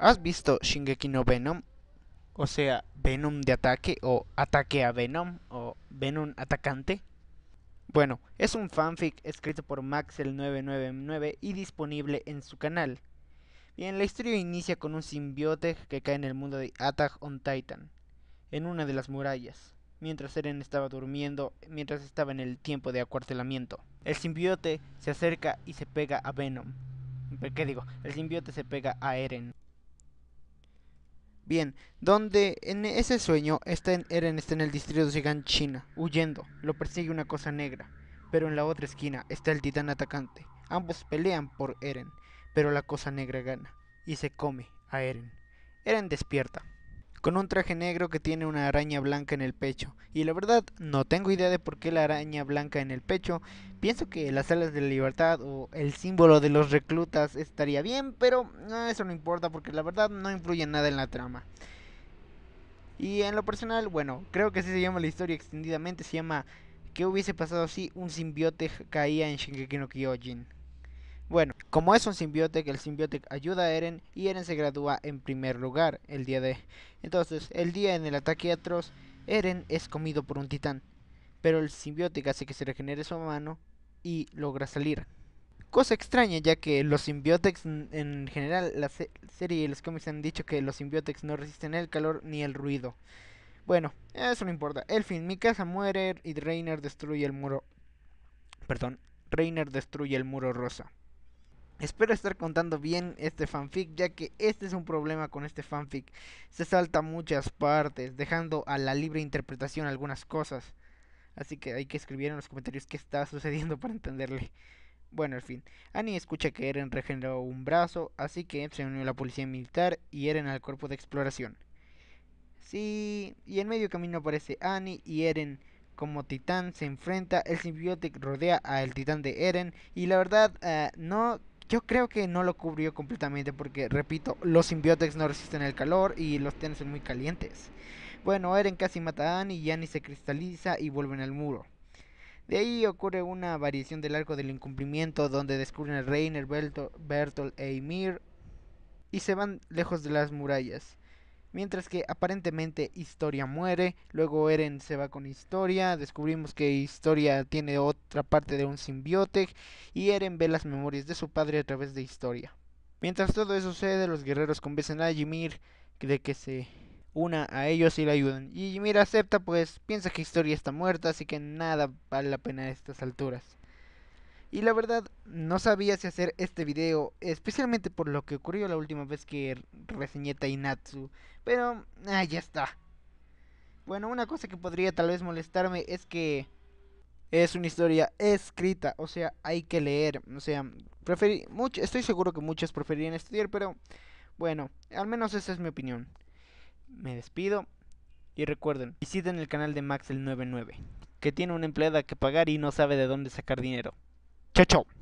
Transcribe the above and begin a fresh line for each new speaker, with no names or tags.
¿Has visto Shingeki no Venom? O sea, Venom de ataque o ataque a Venom o Venom atacante. Bueno, es un fanfic escrito por Maxel999 y disponible en su canal. Bien, la historia inicia con un simbiote que cae en el mundo de Attack on Titan, en una de las murallas, mientras Eren estaba durmiendo, mientras estaba en el tiempo de acuartelamiento. El simbiote se acerca y se pega a Venom. ¿Qué digo? El simbiote se pega a Eren. Bien, donde en ese sueño está en, Eren está en el distrito de Sigan, China, huyendo. Lo persigue una cosa negra, pero en la otra esquina está el titán atacante. Ambos pelean por Eren, pero la cosa negra gana y se come a Eren. Eren despierta con un traje negro que tiene una araña blanca en el pecho. Y la verdad, no tengo idea de por qué la araña blanca en el pecho. Pienso que las alas de la libertad o el símbolo de los reclutas estaría bien, pero ah, eso no importa porque la verdad no influye nada en la trama. Y en lo personal, bueno, creo que así se llama la historia extendidamente, se llama ¿Qué hubiese pasado si un simbiote caía en Shingeki no Kyojin? Bueno, como es un simbiotec, el simbiotec ayuda a Eren y Eren se gradúa en primer lugar el día de... Entonces, el día en el ataque atroz, Eren es comido por un titán, pero el simbiotec hace que se regenere su mano y logra salir. Cosa extraña ya que los simbiotecs en general, la serie y los cómics han dicho que los simbiotecs no resisten el calor ni el ruido. Bueno, eso no importa. El fin, mi casa muere y Reiner destruye el muro... Perdón, Reiner destruye el muro rosa. Espero estar contando bien este fanfic, ya que este es un problema con este fanfic. Se salta muchas partes, dejando a la libre interpretación algunas cosas. Así que hay que escribir en los comentarios qué está sucediendo para entenderle. Bueno, en fin. Annie escucha que Eren regeneró un brazo, así que se unió a la policía militar y Eren al cuerpo de exploración. Sí, y en medio camino aparece Annie y Eren como titán se enfrenta, el simbiótico rodea al titán de Eren y la verdad eh, no yo creo que no lo cubrió completamente porque, repito, los simbiotex no resisten el calor y los tienen son muy calientes. Bueno, Eren casi mata a Annie y Annie se cristaliza y vuelven al muro. De ahí ocurre una variación del arco del incumplimiento donde descubren a Reiner, Bertolt e Ymir y se van lejos de las murallas. Mientras que aparentemente Historia muere, luego Eren se va con Historia, descubrimos que Historia tiene otra parte de un simbiote y Eren ve las memorias de su padre a través de Historia. Mientras todo eso sucede, los guerreros convencen a Ymir de que se una a ellos y la ayudan. Y Ymir acepta, pues piensa que Historia está muerta, así que nada vale la pena a estas alturas. Y la verdad, no sabía si hacer este video, especialmente por lo que ocurrió la última vez que reseñé Tainatsu, pero ah, ya está. Bueno, una cosa que podría tal vez molestarme es que es una historia escrita, o sea, hay que leer, o sea, mucho, estoy seguro que muchos preferirían estudiar, pero bueno, al menos esa es mi opinión. Me despido y recuerden, visiten el canal de maxel 99, que tiene una empleada que pagar y no sabe de dónde sacar dinero. Chao, chao.